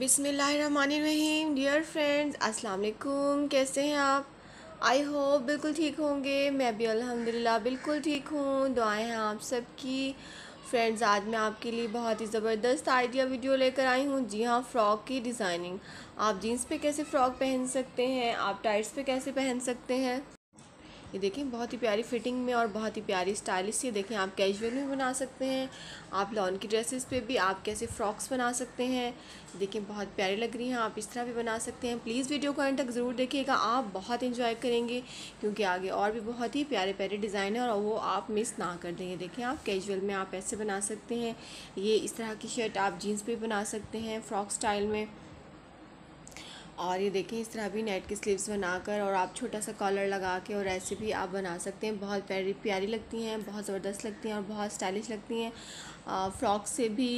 बिसमीम dear friends अस्सलाम वालेकुम कैसे हैं आप आई होप बिल्कुल ठीक होंगे मैं भी अल्हम्दुलिल्लाह बिल्कुल ठीक हूँ दुआएं हैं आप सबकी फ्रेंड्स आज मैं आपके लिए बहुत ही ज़बरदस्त आइडिया वीडियो लेकर आई हूँ जी हाँ फ़्रॉक की डिज़ाइनिंग आप जीन्स पे कैसे फ़्रॉक पहन सकते हैं आप टाइट्स पे कैसे पहन सकते हैं ये देखें बहुत ही प्यारी फिटिंग में और बहुत ही प्यारी स्टाइलिश ये देखें आप कैजुअल में बना सकते हैं आप लॉन की ड्रेसेस पे भी आप कैसे फ्रॉक्स बना सकते हैं देखें बहुत प्यारी लग रही हैं आप इस तरह भी बना सकते हैं प्लीज़ वीडियो को एंड तक ज़रूर देखिएगा आप बहुत इंजॉय करेंगे क्योंकि आगे और भी बहुत ही प्यारे प्यारे डिज़ाइन हैं और वो आप मिस ना कर देंगे देखें आप कैजुअल में आप ऐसे बना सकते हैं ये इस तरह की शर्ट आप जीन्स पर बना सकते हैं फ्रॉक स्टाइल में और ये देखें इस तरह भी नेट की स्लीव्स बनाकर और आप छोटा सा कॉलर लगा के और ऐसे भी आप बना सकते हैं बहुत प्यारी प्यारी लगती हैं बहुत ज़बरदस्त लगती हैं और बहुत स्टाइलिश लगती हैं फ़्रॉक से भी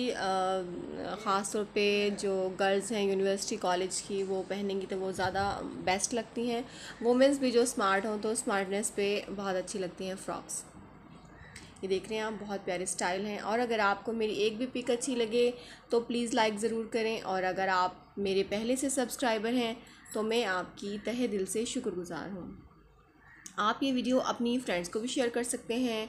ख़ास तौर पे जो गर्ल्स हैं यूनिवर्सिटी कॉलेज की वो पहनेंगी तो वो ज़्यादा बेस्ट लगती हैं वुमेंस भी जो स्मार्ट हों तो स्मार्टनेस पे बहुत अच्छी लगती हैं फ़्रॉक्स ये देख रहे हैं आप बहुत प्यारे स्टाइल हैं और अगर आपको मेरी एक भी पिक अच्छी लगे तो प्लीज़ लाइक ज़रूर करें और अगर आप मेरे पहले से सब्सक्राइबर हैं तो मैं आपकी तहे दिल से शुक्रगुजार हूँ आप ये वीडियो अपनी फ्रेंड्स को भी शेयर कर सकते हैं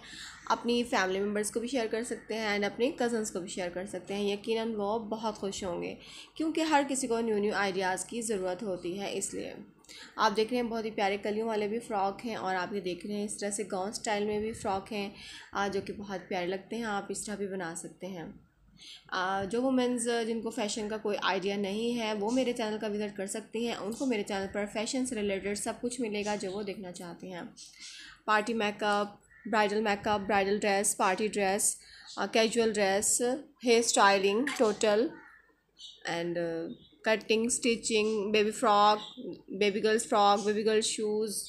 अपनी फैमिली मेम्बर्स को भी शेयर कर सकते हैं एंड अपने कज़न्स को भी शेयर कर सकते हैं यकीनन वो बहुत खुश होंगे क्योंकि हर किसी को न्यू न्यू आइडियाज़ की ज़रूरत होती है इसलिए आप देख रहे हैं बहुत ही प्यारे कलियों वाले भी फ्रॉक हैं और आप ये देख रहे हैं इस तरह से गाउन स्टाइल में भी फ्रॉक हैं जो कि बहुत प्यारे लगते हैं आप इस तरह भी बना सकते हैं जो वुमेंस जिनको फ़ैशन का कोई आइडिया नहीं है वो मेरे चैनल का विज़िट कर सकती हैं उनको मेरे चैनल पर फैशन से रिलेटेड सब कुछ मिलेगा जो वो देखना चाहती हैं party makeup bridal makeup bridal dress party dress casual dress hair styling total and cutting stitching baby frock baby girls frock baby girls shoes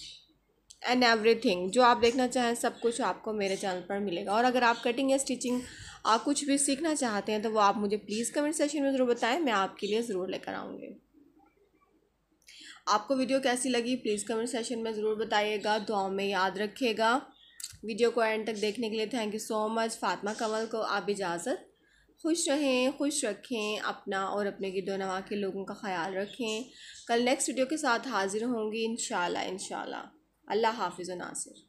and everything जो आप देखना चाहें सब कुछ आपको मेरे चैनल पर मिलेगा और अगर आप कटिंग या स्टिचिंग आप कुछ भी सीखना चाहते हैं तो वो आप मुझे प्लीज़ कमेंट सेशन में ज़रूर बताएं मैं आपके लिए ज़रूर लेकर आऊँगी आपको वीडियो कैसी लगी प्लीज़ कमेंट सेशन में ज़रूर बताइएगा दुआ में याद रखिएगा वीडियो को एंड तक देखने के लिए thank you so much Fatma Kamal को आप इजाज़त खुश रहें खुश रखें अपना और अपने गिरदो नवा के लोगों का ख्याल रखें कल नेक्स्ट वीडियो के साथ हाज़िर होंगी इन शाला इन अल्लाह हाफिज़ नासिर